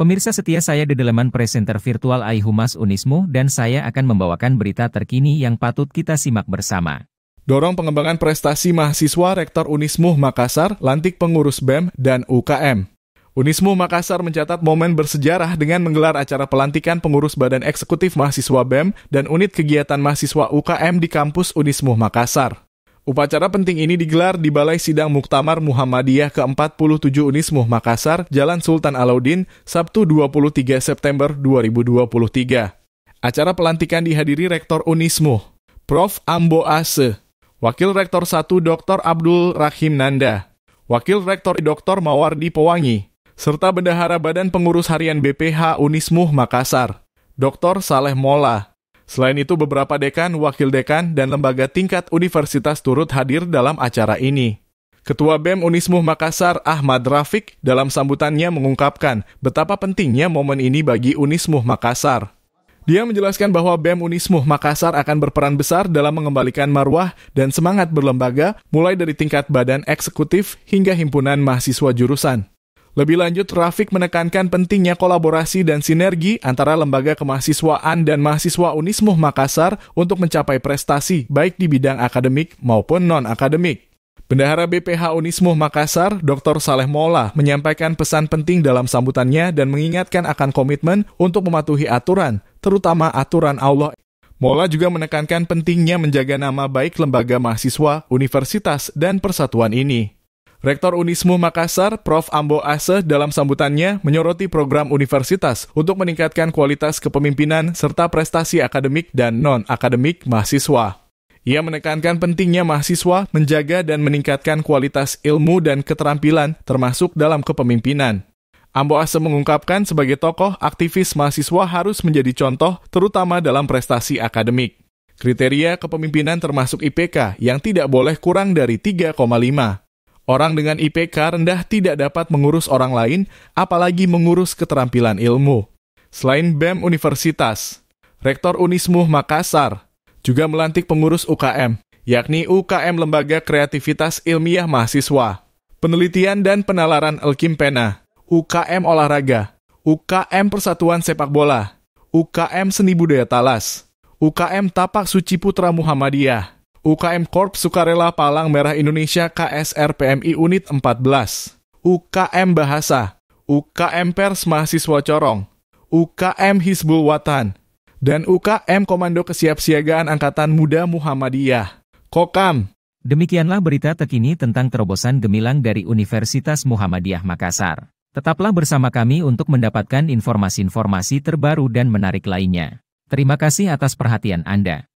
Pemirsa setia saya di Dedeleman presenter virtual Humas Unismu dan saya akan membawakan berita terkini yang patut kita simak bersama. Dorong pengembangan prestasi mahasiswa Rektor Unismu Makassar, lantik pengurus BEM dan UKM. Unismu Makassar mencatat momen bersejarah dengan menggelar acara pelantikan pengurus Badan Eksekutif Mahasiswa BEM dan unit kegiatan mahasiswa UKM di kampus Unismu Makassar. Upacara penting ini digelar di Balai Sidang Muktamar Muhammadiyah ke-47 Unismuh Makassar, Jalan Sultan Alauddin, Sabtu 23 September 2023. Acara pelantikan dihadiri Rektor Unismuh, Prof. Ambo Ase, Wakil Rektor 1 Dr. Abdul Rahim Nanda, Wakil Rektor Dr. Mawardi Pewangi, serta Bendahara Badan Pengurus Harian BPH Unismuh Makassar, Dr. Saleh Mola. Selain itu, beberapa dekan, wakil dekan, dan lembaga tingkat universitas turut hadir dalam acara ini. Ketua BEM Unismuh Makassar Ahmad Rafiq dalam sambutannya mengungkapkan betapa pentingnya momen ini bagi Unismuh Makassar. Dia menjelaskan bahwa BEM Unismuh Makassar akan berperan besar dalam mengembalikan marwah dan semangat berlembaga mulai dari tingkat badan eksekutif hingga himpunan mahasiswa jurusan. Lebih lanjut, Rafiq menekankan pentingnya kolaborasi dan sinergi antara lembaga kemahasiswaan dan mahasiswa Unismuh Makassar untuk mencapai prestasi baik di bidang akademik maupun non-akademik. Bendahara BPH Unismuh Makassar, Dr. Saleh Mola, menyampaikan pesan penting dalam sambutannya dan mengingatkan akan komitmen untuk mematuhi aturan, terutama aturan Allah. Mola juga menekankan pentingnya menjaga nama baik lembaga mahasiswa, universitas, dan persatuan ini. Rektor Unismu Makassar, Prof. Ambo Ase dalam sambutannya menyoroti program universitas untuk meningkatkan kualitas kepemimpinan serta prestasi akademik dan non-akademik mahasiswa. Ia menekankan pentingnya mahasiswa menjaga dan meningkatkan kualitas ilmu dan keterampilan termasuk dalam kepemimpinan. Ambo Ase mengungkapkan sebagai tokoh aktivis mahasiswa harus menjadi contoh terutama dalam prestasi akademik. Kriteria kepemimpinan termasuk IPK yang tidak boleh kurang dari 3,5. Orang dengan IPK rendah tidak dapat mengurus orang lain, apalagi mengurus keterampilan ilmu. Selain BEM Universitas, Rektor Unismuh Makassar juga melantik pengurus UKM, yakni UKM Lembaga Kreativitas Ilmiah Mahasiswa, Penelitian dan Penalaran Elkim Pena, UKM Olahraga, UKM Persatuan Sepak Bola, UKM Seni Budaya Talas, UKM Tapak Suci Putra Muhammadiyah, UKM Corp Sukarela Palang Merah Indonesia KSR PMI Unit 14, UKM Bahasa, UKM Pers Mahasiswa Corong, UKM Hizbul Watan, dan UKM Komando Kesiapsiagaan Angkatan Muda Muhammadiyah. Kokam. Demikianlah berita terkini tentang terobosan gemilang dari Universitas Muhammadiyah Makassar. Tetaplah bersama kami untuk mendapatkan informasi-informasi terbaru dan menarik lainnya. Terima kasih atas perhatian Anda.